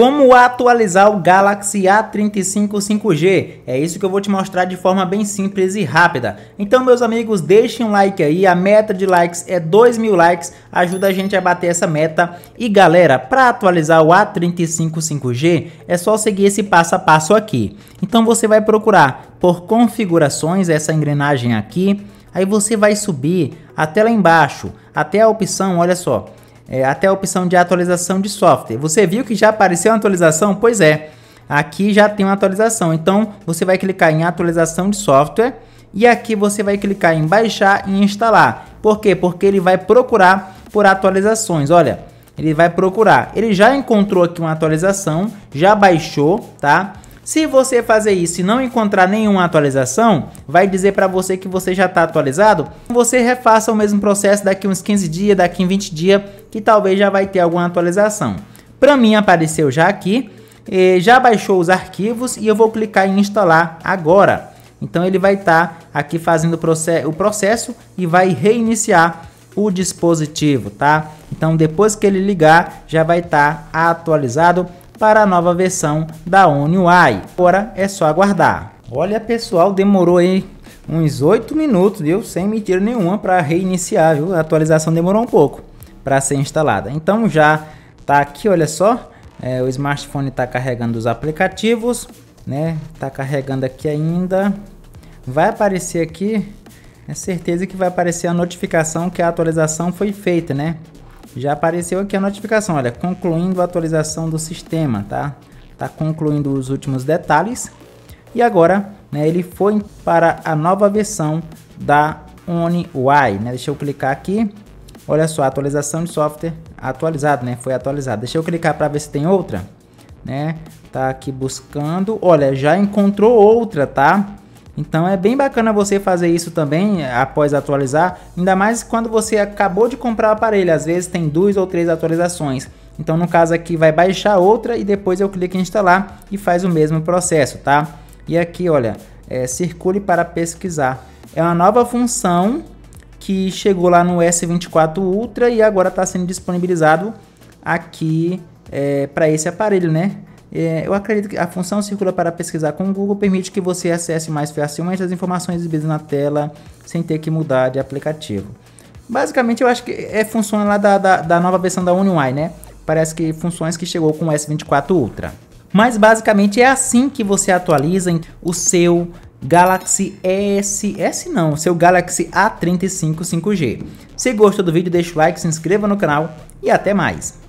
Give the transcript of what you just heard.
Como atualizar o Galaxy A35 5G? É isso que eu vou te mostrar de forma bem simples e rápida. Então meus amigos, deixem um like aí, a meta de likes é 2 mil likes, ajuda a gente a bater essa meta. E galera, para atualizar o A35 5G, é só seguir esse passo a passo aqui. Então você vai procurar por configurações, essa engrenagem aqui, aí você vai subir até lá embaixo, até a opção, olha só, é, até a opção de atualização de software. Você viu que já apareceu uma atualização? Pois é, aqui já tem uma atualização. Então você vai clicar em atualização de software e aqui você vai clicar em baixar e instalar. Por quê? Porque ele vai procurar por atualizações. Olha, ele vai procurar. Ele já encontrou aqui uma atualização, já baixou, tá? Se você fazer isso e não encontrar nenhuma atualização, vai dizer para você que você já está atualizado. Você refaça o mesmo processo daqui uns 15 dias, daqui em 20 dias, que talvez já vai ter alguma atualização. Para mim apareceu já aqui, já baixou os arquivos e eu vou clicar em instalar agora. Então ele vai estar tá aqui fazendo o processo e vai reiniciar o dispositivo, tá? Então depois que ele ligar, já vai estar tá atualizado para a nova versão da OneUI. Agora é só aguardar. Olha pessoal, demorou aí uns 8 minutos, viu? Sem mentira nenhuma para reiniciar, viu? A atualização demorou um pouco para ser instalada. Então já tá aqui, olha só, é, o smartphone está carregando os aplicativos, né? Tá carregando aqui ainda. Vai aparecer aqui, é certeza que vai aparecer a notificação que a atualização foi feita, né? Já apareceu aqui a notificação, olha, concluindo a atualização do sistema, tá? Tá concluindo os últimos detalhes. E agora, né, ele foi para a nova versão da UI, né? Deixa eu clicar aqui. Olha só, atualização de software atualizado, né? Foi atualizado. Deixa eu clicar para ver se tem outra, né? Tá aqui buscando. Olha, já encontrou outra, tá? Então é bem bacana você fazer isso também eh, após atualizar, ainda mais quando você acabou de comprar o aparelho, às vezes tem duas ou três atualizações. Então no caso aqui vai baixar outra e depois eu clico em instalar e faz o mesmo processo, tá? E aqui olha, é, circule para pesquisar. É uma nova função que chegou lá no S24 Ultra e agora está sendo disponibilizado aqui é, para esse aparelho, né? É, eu acredito que a função circula para pesquisar com o Google permite que você acesse mais facilmente as informações exibidas na tela sem ter que mudar de aplicativo. Basicamente, eu acho que é funciona lá da, da, da nova versão da UniUI, né? Parece que funções que chegou com o S24 Ultra. Mas basicamente é assim que você atualiza o seu Galaxy S, S não, seu Galaxy A35 5G. Se gostou do vídeo, deixa o like, se inscreva no canal e até mais.